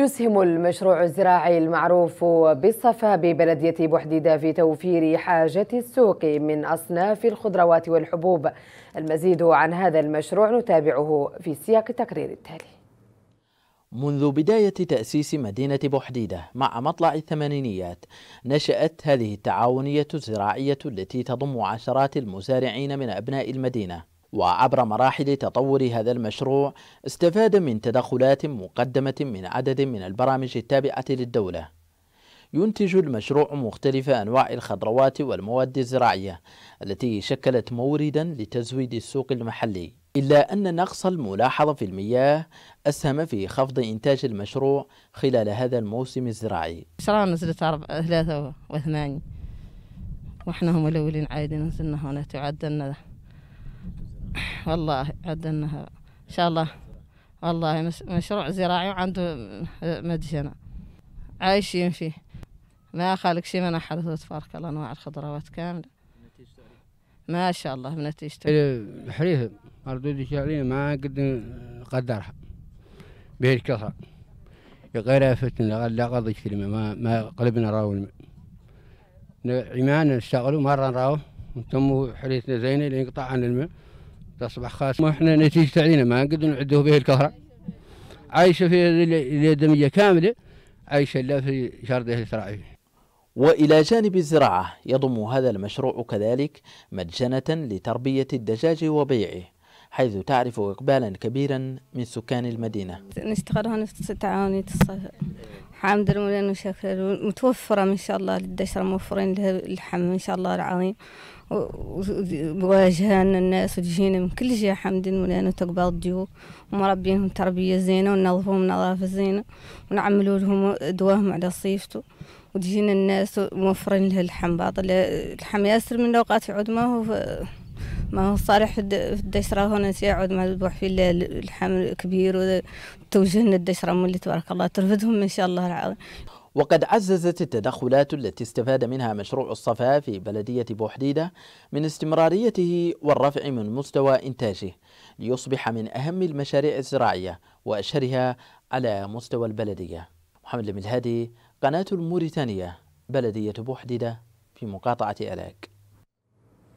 يسهم المشروع الزراعي المعروف بالصفا ببلدية بوحديدة في توفير حاجة السوق من أصناف الخضروات والحبوب المزيد عن هذا المشروع نتابعه في سياق التقرير التالي منذ بداية تأسيس مدينة بوحديدة مع مطلع الثمانينيات نشأت هذه التعاونية الزراعية التي تضم عشرات المزارعين من أبناء المدينة وعبر مراحل تطور هذا المشروع استفاد من تدخلات مقدمة من عدد من البرامج التابعة للدولة ينتج المشروع مختلف أنواع الخضروات والمواد الزراعية التي شكلت موردا لتزويد السوق المحلي إلا أن نقص الملاحظ في المياه أسهم في خفض إنتاج المشروع خلال هذا الموسم الزراعي شراء نزلت ثلاثة واثنان وإحنا هم الأولين عادي نزلنا هنا تعدلنا والله عاد انها ان شاء الله والله مشروع زراعي وعنده مدينة عايشين فيه ما خالق شيء من أحد تبارك الله أنواع الخضروات كاملة ما شاء الله من نتيجة الحريث مردود شعرين ما قد قدرها بهالكثرة غير فتنة لا قض الكلمة ما ما قلبنا راو عمان نشتغلوا مرة راو تموا حريثنا زينة لينقطع عن الماء تصبح خاص احنا نتيجة علينا ما نقدر نعدوه به الكهرباء عايشة في اليدمية كاملة عايشة لا في شرده الزراعي وإلى جانب الزراعة يضم هذا المشروع كذلك مدجنة لتربية الدجاج وبيعه حيث تعرف إقبالا كبيرا من سكان المدينة هنا في التعاونية الصفر حامد المولان وشكر متوفرة إن شاء الله للدشرة موفرين لها اللحم إن شاء الله العظيم وواجهنا الناس وتجينا من كل جهة حمد المولان وتقبل الضيوف ومربينهم تربية زينة وننظفهم نظافة زينة ونعملوا لهم دواهم على صيفته وتجينا الناس موفرين لها اللحم بعض اللحم ياسر من الأوقات عود ما هو ما هو صالح الدشرة هنا يعود البوح في الحمل كبير وتوجهنا الدشرة مولي تبارك الله ترفدهم إن شاء الله العظيم وقد عززت التدخلات التي استفاد منها مشروع الصفا في بلدية بوحديدة من استمراريته والرفع من مستوى إنتاجه ليصبح من أهم المشاريع الزراعية وأشهرها على مستوى البلدية محمد الملهادي قناة الموريتانية بلدية بوحديدة في مقاطعة ألاك